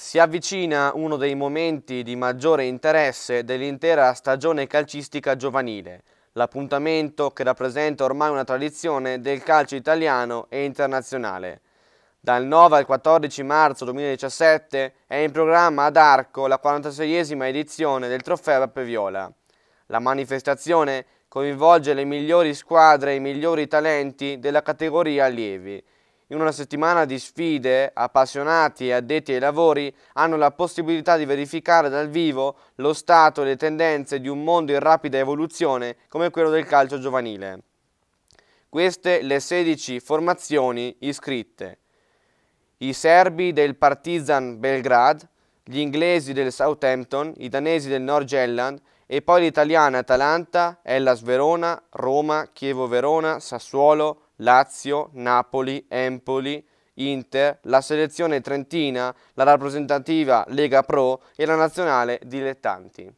Si avvicina uno dei momenti di maggiore interesse dell'intera stagione calcistica giovanile, l'appuntamento che rappresenta ormai una tradizione del calcio italiano e internazionale. Dal 9 al 14 marzo 2017 è in programma ad Arco la 46esima edizione del Trofeo Beppe Viola. La manifestazione coinvolge le migliori squadre e i migliori talenti della categoria allievi, in una settimana di sfide, appassionati e addetti ai lavori hanno la possibilità di verificare dal vivo lo stato e le tendenze di un mondo in rapida evoluzione come quello del calcio giovanile. Queste le 16 formazioni iscritte. I serbi del Partizan Belgrad, gli inglesi del Southampton, i danesi del Norgelland e poi l'italiana Atalanta, Ellas Verona, Roma, Chievo Verona, Sassuolo, Lazio, Napoli, Empoli, Inter, la selezione trentina, la rappresentativa Lega Pro e la nazionale dilettanti.